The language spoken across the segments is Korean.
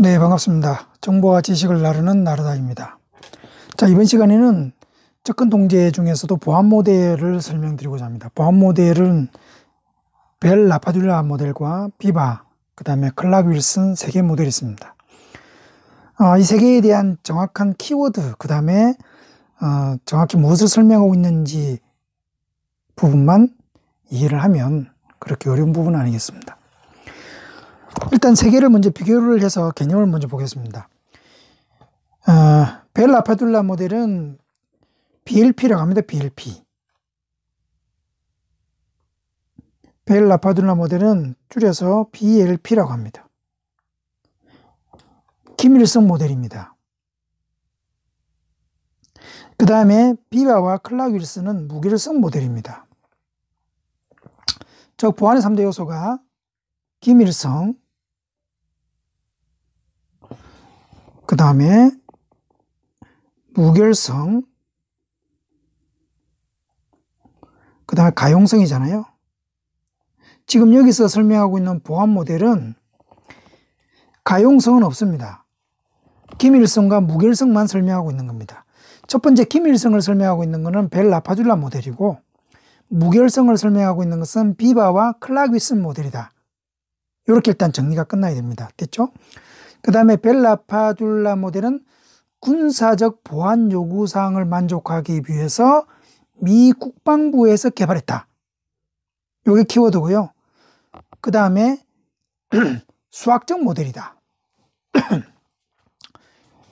네, 반갑습니다. 정보와 지식을 나르는 나르다입니다. 자, 이번 시간에는 접근 동제 중에서도 보안 모델을 설명드리고자 합니다. 보안 모델은 벨 라파듈라 모델과 비바, 그 다음에 클락 윌슨 세개 모델이 있습니다. 어, 아, 이세 개에 대한 정확한 키워드, 그 다음에 어, 정확히 무엇을 설명하고 있는지 부분만 이해를 하면 그렇게 어려운 부분은 아니겠습니다. 일단 세 개를 먼저 비교를 해서 개념을 먼저 보겠습니다. 어, 벨 라파둘라 모델은 BLP라고 합니다. BLP. 벨 라파둘라 모델은 줄여서 BLP라고 합니다. 김일성 모델입니다. 그 다음에 비바와 클락 윌슨은 무기를성 모델입니다. 즉 보안의 3대 요소가 김일성, 그 다음에 무결성, 그 다음에 가용성이잖아요. 지금 여기서 설명하고 있는 보안 모델은 가용성은 없습니다. 기밀성과 무결성만 설명하고 있는 겁니다. 첫 번째 기밀성을 설명하고 있는 것은 벨 라파줄라 모델이고 무결성을 설명하고 있는 것은 비바와 클라비슨 모델이다. 이렇게 일단 정리가 끝나야 됩니다. 됐죠? 그 다음에 벨라 파둘라 모델은 군사적 보안 요구사항을 만족하기 위해서 미 국방부에서 개발했다. 요게 키워드고요. 그 다음에 수학적 모델이다.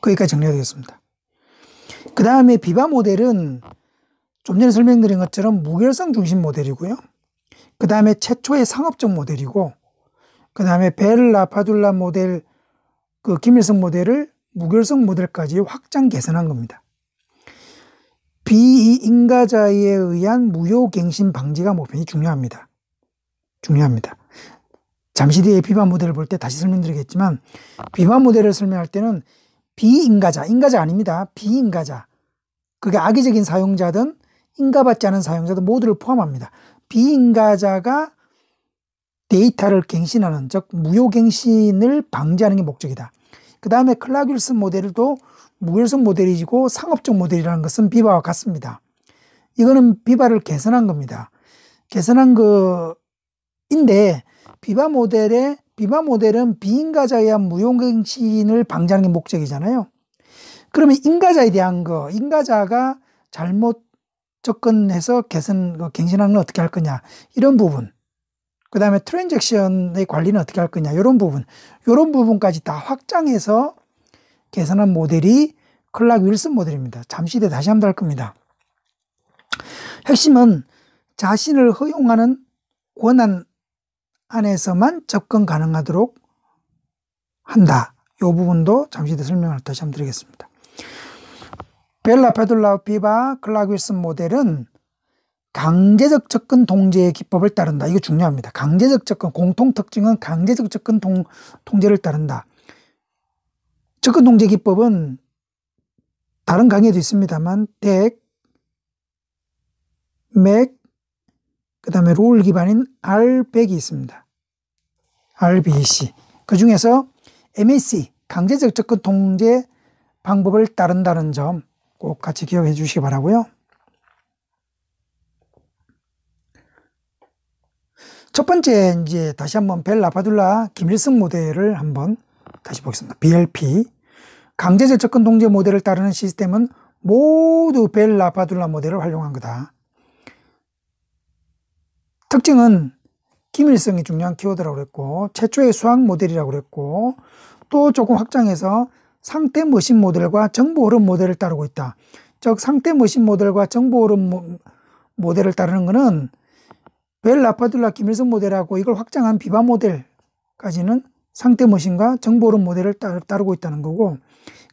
거기까지 정리하겠습니다그 다음에 비바 모델은 좀 전에 설명드린 것처럼 무결성 중심 모델이고요. 그 다음에 최초의 상업적 모델이고, 그 다음에 벨 라파둘라 모델 그 김일성 모델을 무결성 모델까지 확장 개선한 겁니다. 비인가자에 의한 무효갱신 방지가 목표이 중요합니다. 중요합니다. 잠시 뒤에 비반 모델을 볼 때 다시 설명드리겠지만 비반 모델을 설명할 때는 비인가자, 인가자 아닙니다. 비인가자. 그게 악의적인 사용자든 인가받지 않은 사용자든 모두를 포함합니다. 비인가자가 데이터를 갱신하는 즉 무효갱신을 방지하는 게 목적이다. 그 다음에 클라귤슨 모델도 무결성 모델이고 상업적 모델이라는 것은 비바와 같습니다. 이거는 비바를 개선한 겁니다. 개선한 거인데 비바 모델의 비바 모델은 비인가자에 의한 무용갱신을 방지하는 게 목적이잖아요. 그러면 인가자에 대한 거, 인가자가 잘못 접근해서 개선 그 갱신하는 건 어떻게 할 거냐 이런 부분. 그 다음에 트랜잭션의 관리는 어떻게 할 거냐 이런 부분 이런 부분까지 다 확장해서 계산한 모델이 클락 윌슨 모델입니다 잠시 뒤에 다시 한번 할 겁니다 핵심은 자신을 허용하는 권한 안에서만 접근 가능하도록 한다 이 부분도 잠시 뒤에 설명을 다시 한번 드리겠습니다 벨라 페둘라 비바 클락 윌슨 모델은 강제적 접근 통제의 기법을 따른다. 이거 중요합니다. 강제적 접근 공통 특징은 강제적 접근 통, 통제를 따른다. 접근 통제 기법은 다른 강의에도 있습니다만 덱, 맥, 그 다음에 롤 기반인 R100이 있습니다. RBC. E 그 중에서 MAC, 강제적 접근 통제 방법을 따른다는 점 꼭 같이 기억해 주시기 바라고요. 첫 번째 이제 다시 한번 벨 라파둘라 김일성 모델을 한번 다시 보겠습니다. BLP 강제적 접근 통제 모델을 따르는 시스템은 모두 벨 라파둘라 모델을 활용한 거다. 특징은 김일성이 중요한 키워드라고 그랬고 최초의 수학 모델이라고 그랬고 또 조금 확장해서 상태 머신 모델과 정보 흐름 모델을 따르고 있다. 즉 상태 머신 모델과 정보 흐름 모델을 따르는 것은 벨 라파둘라 김일성 모델하고 이걸 확장한 비바 모델까지는 상태 머신과 정보론 모델을 따르고 있다는 거고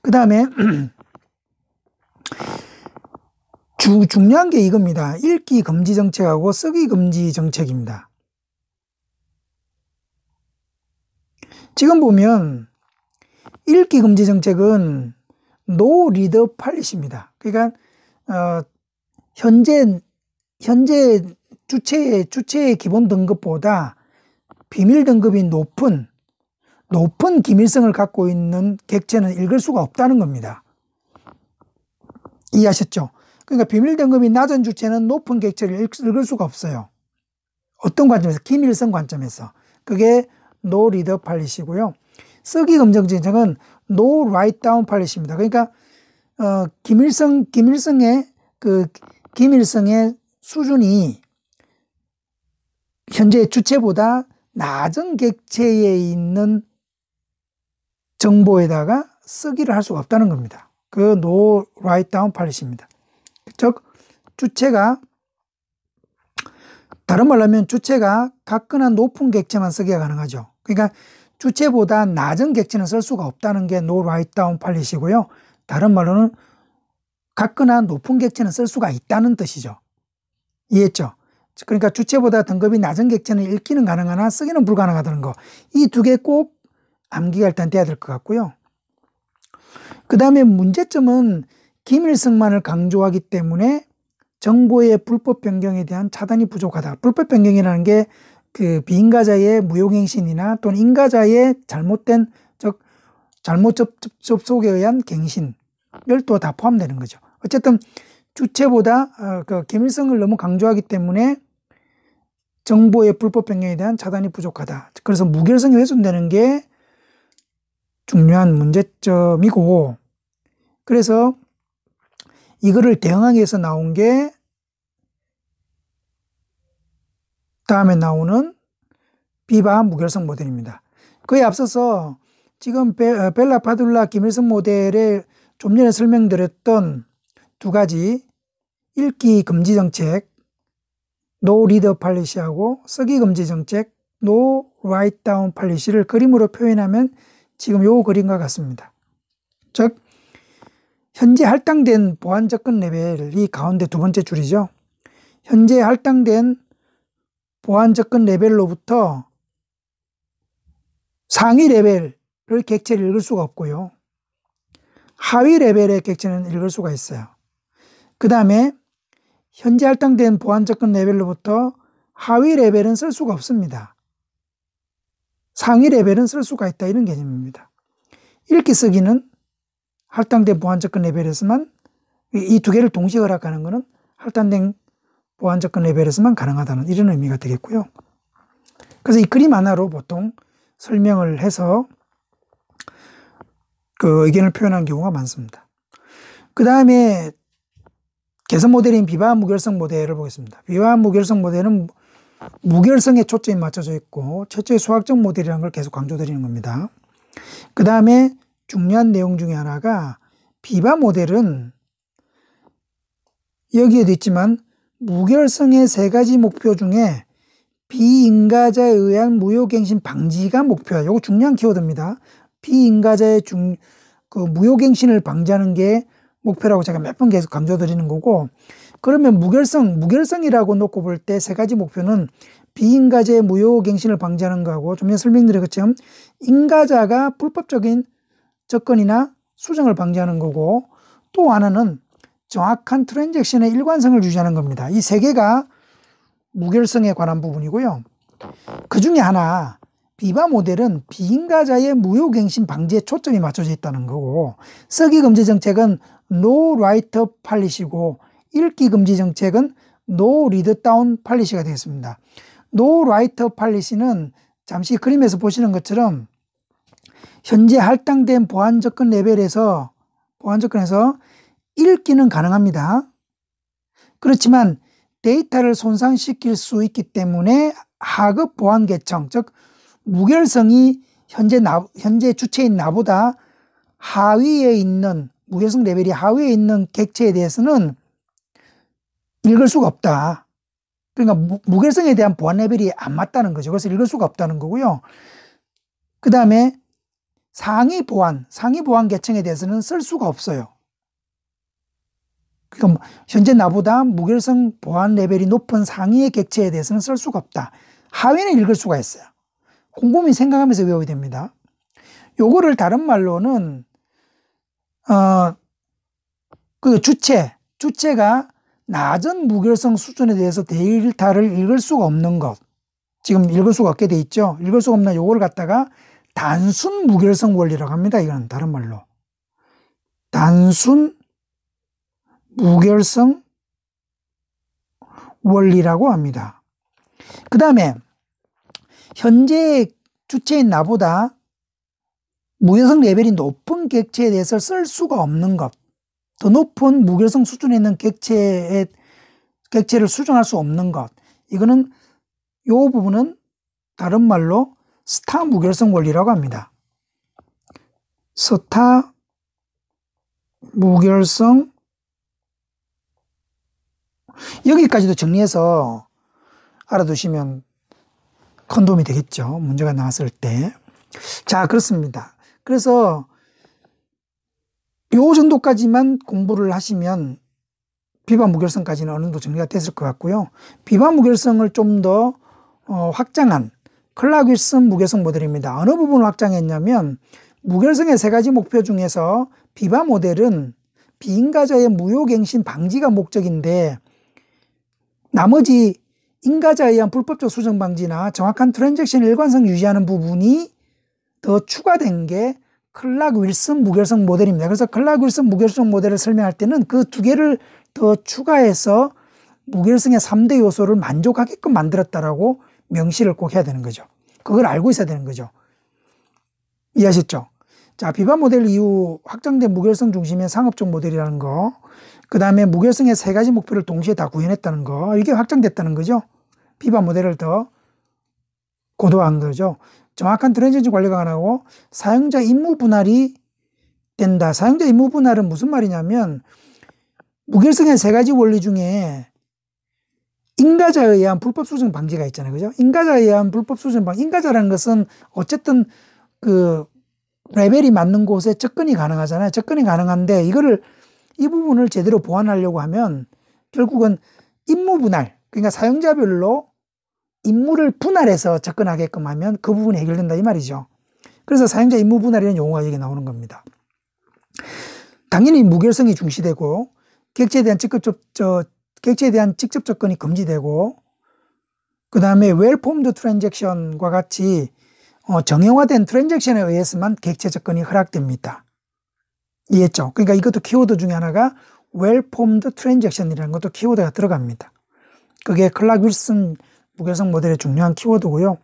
그 다음에 주, 중요한 게 이겁니다. 읽기 금지 정책하고 쓰기 금지 정책입니다. 지금 보면 읽기 금지 정책은 노 리더 팔리입니다 그러니까 어, 현재 현재 주체의 주체의 기본 등급보다 비밀 등급이 높은 높은 기밀성을 갖고 있는 객체는 읽을 수가 없다는 겁니다. 이해하셨죠? 그러니까 비밀 등급이 낮은 주체는 높은 객체를 읽을 수가 없어요. 어떤 관점에서? 기밀성 관점에서. 그게 no reader 팔리시고요. 쓰기 검증 정은 no write down 팔리십니다. 그러니까 어, 기밀성 기밀성의 그 기밀성의 수준이 현재 주체보다 낮은 객체에 있는 정보에다가 쓰기를 할 수가 없다는 겁니다. 그 no write down 팔리시입니다. 즉 주체가 다른 말로 하면 주체가 가거나 높은 객체만 쓰기가 가능하죠. 그러니까 주체보다 낮은 객체는 쓸 수가 없다는 게 no write down 팔리시고요. 다른 말로는 가거나 높은 객체는 쓸 수가 있다는 뜻이죠. 이해했죠? 그러니까 주체보다 등급이 낮은 객체는 읽기는 가능하나 쓰기는 불가능하다는 거. 이 두 개 꼭 암기가 일단 돼야 될 것 같고요. 그 다음에 문제점은 김일성만을 강조하기 때문에 정보의 불법 변경에 대한 차단이 부족하다. 불법 변경이라는 게 그 비인가자의 무용행신이나 또는 인가자의 잘못된 즉 잘못 접, 속에 의한 갱신 별도 다 포함되는 거죠. 어쨌든 주체보다 어, 그 김일성을 너무 강조하기 때문에 정보의 불법 변경에 대한 차단이 부족하다. 그래서 무결성이 훼손되는 게 중요한 문제점이고, 그래서 이거를 대응하기 위해서 나온 게 다음에 나오는 비바 무결성 모델입니다. 그에 앞서서 지금 어, 벨라 파둘라 김일성 모델에 좀 전에 설명드렸던 두 가지 읽기 금지 정책 노 리더 팔리시하고 쓰기 금지 정책, 노 라이트 다운 팔리시를 그림으로 표현하면 지금 요 그림과 같습니다. 즉 현재 할당된 보안 접근 레벨이 가운데 두 번째 줄이죠. 현재 할당된 보안 접근 레벨로부터 상위 레벨을 객체를 읽을 수가 없고요. 하위 레벨의 객체는 읽을 수가 있어요. 그 다음에 현재 할당된 보안 접근 레벨로부터 하위 레벨은 쓸 수가 없습니다. 상위 레벨은 쓸 수가 있다 이런 개념입니다. 읽기 쓰기는 할당된 보안 접근 레벨에서만 이 두 개를 동시에 허락하는 것은 할당된 보안 접근 레벨에서만 가능하다는 이런 의미가 되겠고요. 그래서 이 그림 하나로 보통 설명을 해서 그 의견을 표현한 경우가 많습니다. 그 다음에 개선 모델인 비바한 무결성 모델을 보겠습니다. 비바한 무결성 모델은 무결성에 초점이 맞춰져 있고 최초의 수학적 모델이라는 걸 계속 강조드리는 겁니다. 그 다음에 중요한 내용 중에 하나가 비바 모델은 여기에도 있지만 무결성의 세 가지 목표 중에 비인가자에 의한 무효갱신 방지가 목표야. 이거 중요한 키워드입니다. 비인가자의 중, 그 무효갱신을 방지하는 게 목표라고 제가 몇 번 계속 강조드리는 거고 그러면 무결성, 무결성이라고 놓고 볼 때 세 가지 목표는 비인가제 무효갱신을 방지하는 거하고 좀 전에 설명드린 것처럼 인가자가 불법적인 접근이나 수정을 방지하는 거고 또 하나는 정확한 트랜잭션의 일관성을 유지하는 겁니다. 이 세 개가 무결성에 관한 부분이고요. 그 중에 하나 비바 모델은 비인가자의 무효갱신 방지에 초점이 맞춰져 있다는 거고 서기 금지 정책은 노 라이터 팔리시고 읽기 금지 정책은 노 리드 다운 팔리시가 되겠습니다. 노 라이터 팔리시는 잠시 그림에서 보시는 것처럼 현재 할당된 보안 접근 레벨에서 보안 접근에서 읽기는 가능합니다. 그렇지만 데이터를 손상시킬 수 있기 때문에 하급 보안 계층즉 무결성이 현재 나, 현재 주체인 나보다 하위에 있는 무효성 레벨이 하위에 있는 객체에 대해서는 읽을 수가 없다. 그러니까 무, 결성에 대한 보안 레벨이 안 맞다는 거죠. 그래서 읽을 수가 없다는 거고요. 그 다음에 상위 보안, 상위 보안 계층에 대해서는 쓸 수가 없어요. 그럼 그러니까 뭐 현재 나보다 무결성 보안 레벨이 높은 상위의 객체에 대해서는 쓸 수가 없다. 하위는 읽을 수가 있어요. 곰곰이 생각하면서 외워야 됩니다. 요거를 다른 말로는 어, 그 주체, 주체가 낮은 무결성 수준에 대해서 데이터를 읽을 수가 없는 것. 지금 읽을 수가 없게 돼 있죠. 읽을 수가 없는 요걸 갖다가 단순 무결성 원리라고 합니다. 이건 다른 말로. 단순 무결성 원리라고 합니다. 그 다음에 현재 주체인 나보다 무연성 레벨이 높은 객체에 대해서 쓸 수가 없는 것. 더 높은 무결성 수준에 있는 객체에, 객체를 수정할 수 없는 것. 이거는, 요 부분은 다른 말로 스타 무결성 원리라고 합니다. 스타 무결성 여기까지도 정리해서 알아두시면 컨돔이 되겠죠. 문제가 나왔을 때. 자, 그렇습니다. 그래서 요 정도까지만 공부를 하시면 비반 무결성까지는 어느 정도 정리가 됐을 것 같고요. 비반 무결성을 좀더 어, 확장한 클라위슨 무결성 모델입니다. 어느 부분을 확장했냐면 무결성의 세 가지 목표 중에서 비바 모델은 비인가자의 무효갱신 방지가 목적인데 나머지 인가자에 의한 불법적 수정 방지나 정확한 트랜잭션 일관성 유지하는 부분이 더 추가된 게 클락 윌슨 무결성 모델입니다. 그래서 클락 윌슨 무결성 모델을 설명할 때는 그 두 개를 더 추가해서 무결성의 3대 요소를 만족하게끔 만들었다라고 명시를 꼭 해야 되는 거죠. 그걸 알고 있어야 되는 거죠. 이해하셨죠? 자, 비바 모델 이후 확장된 무결성 중심의 상업적 모델이라는 거, 그 다음에 무결성의 세 가지 목표를 동시에 다 구현했다는 거, 이게 확장됐다는 거죠. 비바 모델을 더 고도화한 거죠. 정확한 트랜지션 관리가 가능하고 사용자 임무 분할이 된다. 사용자 임무 분할은 무슨 말이냐면 무결성의 세 가지 원리 중에 인가자에 의한 불법 수정 방지가 있잖아요. 그죠? 인가자에 의한 불법 수정 방 인가자라는 것은 어쨌든 그 레벨이 맞는 곳에 접근이 가능하잖아요. 접근이 가능한데 이거를 이 부분을 제대로 보완하려고 하면 결국은 임무 분할, 그러니까 사용자별로 임무를 분할해서 접근하게끔 하면 그 부분이 해결된다 이 말이죠. 그래서 사용자 임무 분할이라는 용어가 여기 나오는 겁니다. 당연히 무결성이 중시되고 객체에 대한 직접 저 객체에 대한 직접 접근이 금지되고 그 다음에 웰폼드 트랜잭션과 같이 어, 정형화된 트랜잭션에 의해서만 객체 접근이 허락됩니다. 이해했죠? 그러니까 이것도 키워드 중에 하나가 웰폼드 트랜잭션이라는 것도 키워드가 들어갑니다. 그게 클락 윌슨 무결성 모델의 중요한 키워드고요.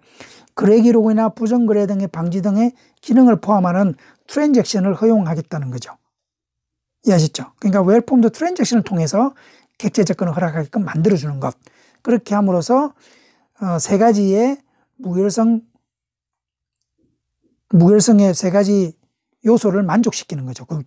그래기로그이나 부정 거래 등의 방지 등의 기능을 포함하는 트랜잭션을 허용하겠다는 거죠. 이해하셨죠? 그러니까 웰폼도 트랜잭션을 통해서 객체 접근을 허락하게끔 만들어주는 것. 그렇게 함으로써 어, 세 가지의 무결성 무결성의 세 가지 요소를 만족시키는 거죠. 그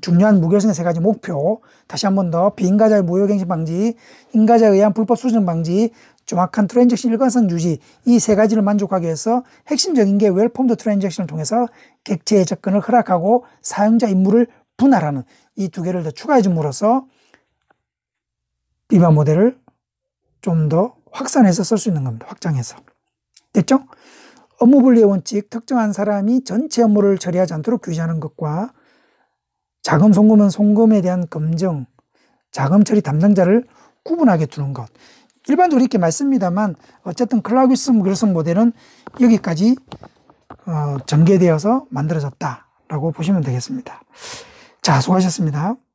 중요한 무결성의 세 가지 목표 다시 한 번 더 비인가자의 무효갱신 방지, 인가자에 의한 불법 수정 방지, 정확한 트랜잭션 일관성 유지 이 세 가지를 만족하기 위해서 핵심적인 게 웰폼드 트랜잭션을 통해서 객체의 접근을 허락하고 사용자 임무를 분할하는 이 두 개를 더 추가해 줌으로써 비바 모델을 좀 더 확산해서 쓸 수 있는 겁니다. 확장해서. 됐죠? 업무 분리의 원칙, 특정한 사람이 전체 업무를 처리하지 않도록 규제하는 것과 자금 송금은 송금에 대한 검증, 자금 처리 담당자를 구분하게 두는 것. 일반적으로 이렇게 말씁니다만 어쨌든 클라우기스 무결성 모델은 여기까지 어, 전개되어서 만들어졌다라고 보시면 되겠습니다. 자, 수고하셨습니다.